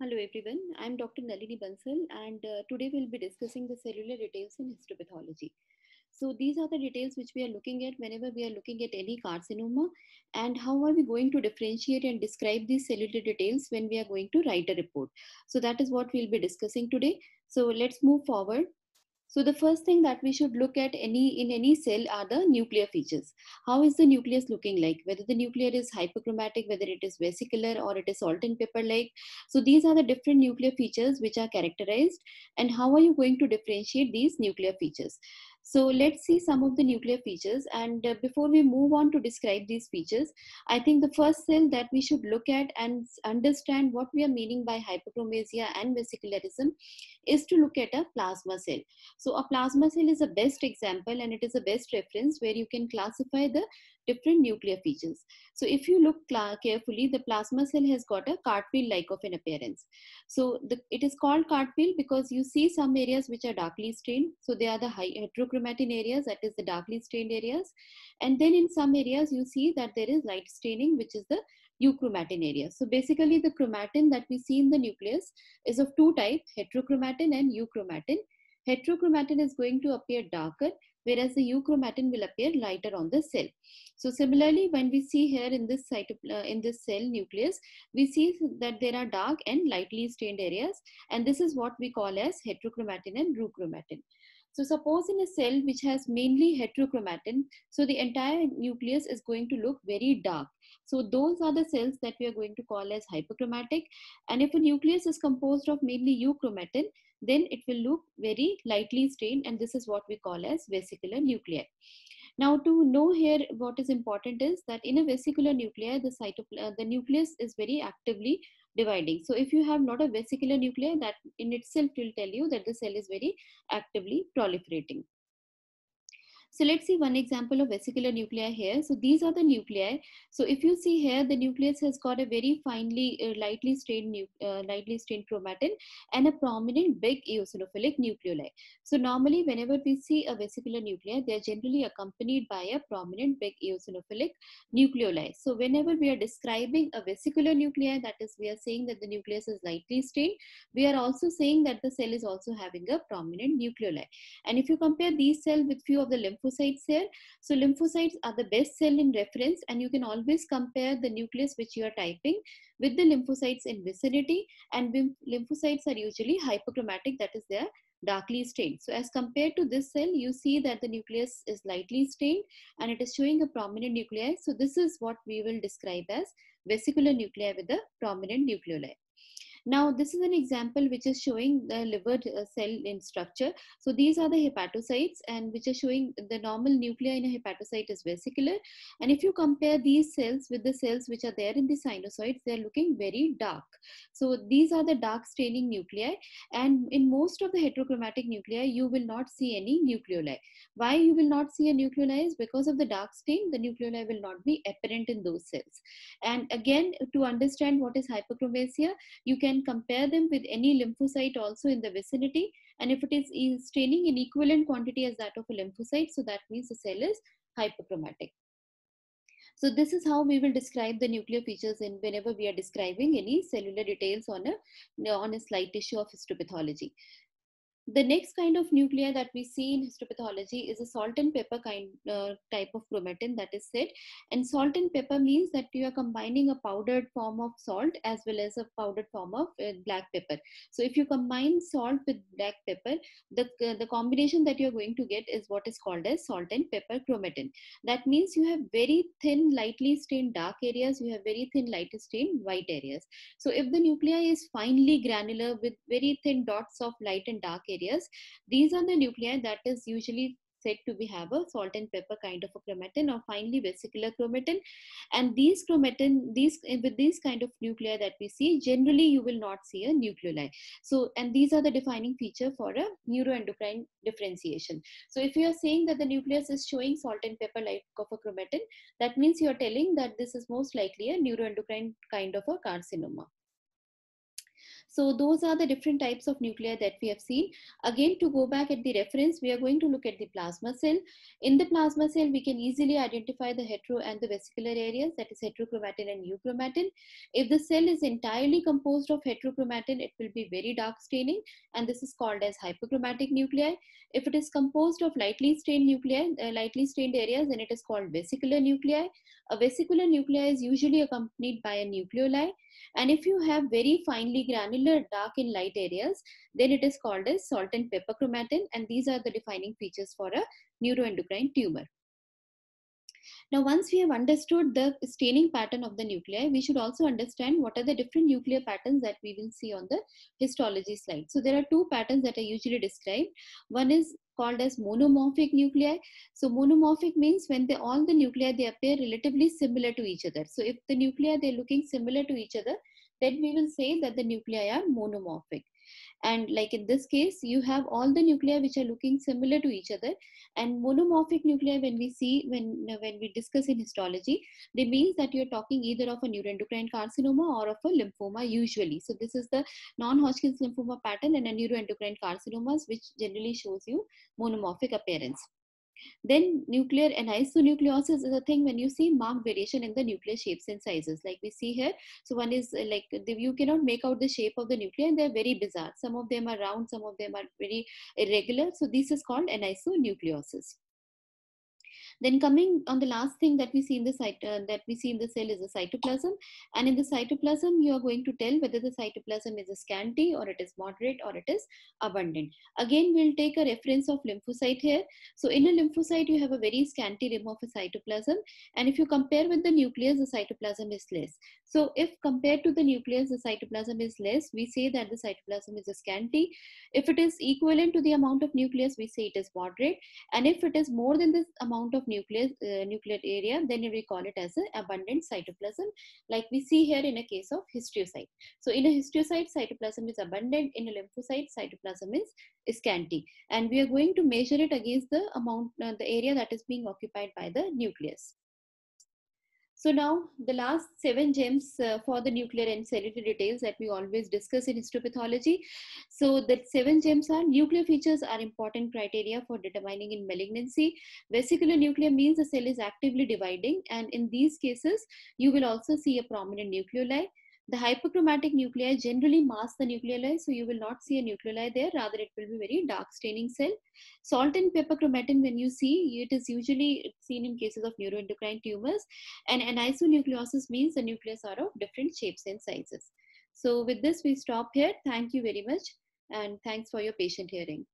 Hello everyone, I'm Dr. Nalini Bansal and uh, today we'll be discussing the cellular details in histopathology. So these are the details which we are looking at whenever we are looking at any carcinoma and how are we going to differentiate and describe these cellular details when we are going to write a report. So that is what we'll be discussing today. So let's move forward. So the first thing that we should look at any in any cell are the nuclear features. How is the nucleus looking like? Whether the nuclear is hyperchromatic, whether it is vesicular or it is salt and pepper like. So these are the different nuclear features which are characterized and how are you going to differentiate these nuclear features? So let's see some of the nuclear features. And uh, before we move on to describe these features, I think the first cell that we should look at and understand what we are meaning by hyperchromasia and vesicularism is to look at a plasma cell. So a plasma cell is the best example and it is the best reference where you can classify the different nuclear features. So if you look carefully, the plasma cell has got a cartwheel-like of an appearance. So the, it is called cartwheel because you see some areas which are darkly stained. So they are the heterochromatin areas, that is the darkly stained areas. And then in some areas, you see that there is light staining, which is the euchromatin area. So basically the chromatin that we see in the nucleus is of two types, heterochromatin and euchromatin. Heterochromatin is going to appear darker whereas the euchromatin will appear lighter on the cell. So similarly, when we see here in this, cytopl uh, in this cell nucleus, we see that there are dark and lightly stained areas and this is what we call as heterochromatin and ruchromatin. So suppose in a cell which has mainly heterochromatin, so the entire nucleus is going to look very dark. So those are the cells that we are going to call as hyperchromatic. And if a nucleus is composed of mainly euchromatin, then it will look very lightly stained and this is what we call as vesicular nuclei. Now to know here what is important is that in a vesicular nuclei, the, cytopl uh, the nucleus is very actively dividing. So if you have not a vesicular nuclei, that in itself will tell you that the cell is very actively proliferating. So let's see one example of vesicular nuclei here. So these are the nuclei. So if you see here, the nucleus has got a very finely, uh, lightly stained, uh, lightly stained chromatin and a prominent big eosinophilic nucleoli. So normally, whenever we see a vesicular nuclei, they are generally accompanied by a prominent big eosinophilic nucleoli. So whenever we are describing a vesicular nuclei, that is, we are saying that the nucleus is lightly stained. We are also saying that the cell is also having a prominent nucleoli. And if you compare these cells with few of the lymph lymphocytes So lymphocytes are the best cell in reference and you can always compare the nucleus which you are typing with the lymphocytes in vicinity and lymphocytes are usually hypochromatic that is they are darkly stained. So as compared to this cell you see that the nucleus is lightly stained and it is showing a prominent nuclei. So this is what we will describe as vesicular nuclei with a prominent nucleoli. Now, this is an example which is showing the liver uh, cell in structure. So these are the hepatocytes and which are showing the normal nuclei in a hepatocyte is vesicular. And if you compare these cells with the cells which are there in the sinusoids, they're looking very dark. So these are the dark staining nuclei. And in most of the heterochromatic nuclei, you will not see any nucleoli. Why you will not see a nucleoli is because of the dark stain, the nucleoli will not be apparent in those cells. And again, to understand what is hyperchromasia, you can can compare them with any lymphocyte also in the vicinity. And if it is staining in equivalent quantity as that of a lymphocyte, so that means the cell is hyperchromatic. So this is how we will describe the nuclear features in whenever we are describing any cellular details on a, on a slight tissue of histopathology. The next kind of nuclei that we see in histopathology is a salt and pepper kind uh, type of chromatin that is said. And salt and pepper means that you are combining a powdered form of salt as well as a powdered form of uh, black pepper. So if you combine salt with black pepper, the, uh, the combination that you're going to get is what is called as salt and pepper chromatin. That means you have very thin, lightly stained dark areas, you have very thin, lightly stained white areas. So if the nuclei is finely granular with very thin dots of light and dark areas, areas. These are the nuclei that is usually said to be have a salt and pepper kind of a chromatin or finely vesicular chromatin and these chromatin these with these kind of nuclei that we see generally you will not see a nucleoli so and these are the defining feature for a neuroendocrine differentiation so if you are saying that the nucleus is showing salt and pepper like of a chromatin that means you are telling that this is most likely a neuroendocrine kind of a carcinoma so those are the different types of nuclei that we have seen. Again, to go back at the reference, we are going to look at the plasma cell. In the plasma cell, we can easily identify the hetero and the vesicular areas, that is heterochromatin and euchromatin. If the cell is entirely composed of heterochromatin, it will be very dark staining, and this is called as hypochromatic nuclei. If it is composed of lightly stained nuclei, uh, lightly stained areas, then it is called vesicular nuclei. A vesicular nuclei is usually accompanied by a nucleoli. And if you have very finely granular similar dark in light areas, then it is called as salt and pepper chromatin, and these are the defining features for a neuroendocrine tumor. Now, once we have understood the staining pattern of the nuclei, we should also understand what are the different nuclear patterns that we will see on the histology slide. So, there are two patterns that are usually described. One is called as monomorphic nuclei. So, monomorphic means when they all the nuclei they appear relatively similar to each other. So, if the nuclei they're looking similar to each other, then we will say that the nuclei are monomorphic and like in this case you have all the nuclei which are looking similar to each other and monomorphic nuclei when we see when when we discuss in histology they means that you're talking either of a neuroendocrine carcinoma or of a lymphoma usually so this is the non-hodgkin's lymphoma pattern and a neuroendocrine carcinomas which generally shows you monomorphic appearance then nuclear and isonucleosis is a thing when you see marked variation in the nuclear shapes and sizes, like we see here. So one is uh, like you cannot make out the shape of the nucleus; and they're very bizarre. Some of them are round, some of them are very irregular. So this is called anisonucleosis. Then coming on the last thing that we see in the cyto- uh, that we see in the cell is the cytoplasm, and in the cytoplasm you are going to tell whether the cytoplasm is scanty or it is moderate or it is abundant. Again, we'll take a reference of lymphocyte here. So in a lymphocyte you have a very scanty rim of a cytoplasm, and if you compare with the nucleus, the cytoplasm is less. So if compared to the nucleus, the cytoplasm is less, we say that the cytoplasm is scanty. If it is equivalent to the amount of nucleus, we say it is moderate, and if it is more than this amount of nucleus, uh, nucleate area, then we call it as an abundant cytoplasm, like we see here in a case of histiocyte. So in a histiocyte, cytoplasm is abundant. In a lymphocyte, cytoplasm is, is scanty. And we are going to measure it against the amount, uh, the area that is being occupied by the nucleus. So now the last seven gems uh, for the nuclear and cellular details that we always discuss in histopathology. So the seven gems are nuclear features are important criteria for determining in malignancy. Vesicular nuclear means the cell is actively dividing and in these cases you will also see a prominent nuclei. The hypochromatic nuclei generally mask the nucleoli, so you will not see a nucleoli there, rather it will be very dark staining cell. Salt and pepper chromatin, when you see, it is usually seen in cases of neuroendocrine tumors. And isonucleosis means the nucleus are of different shapes and sizes. So with this, we stop here. Thank you very much. And thanks for your patient hearing.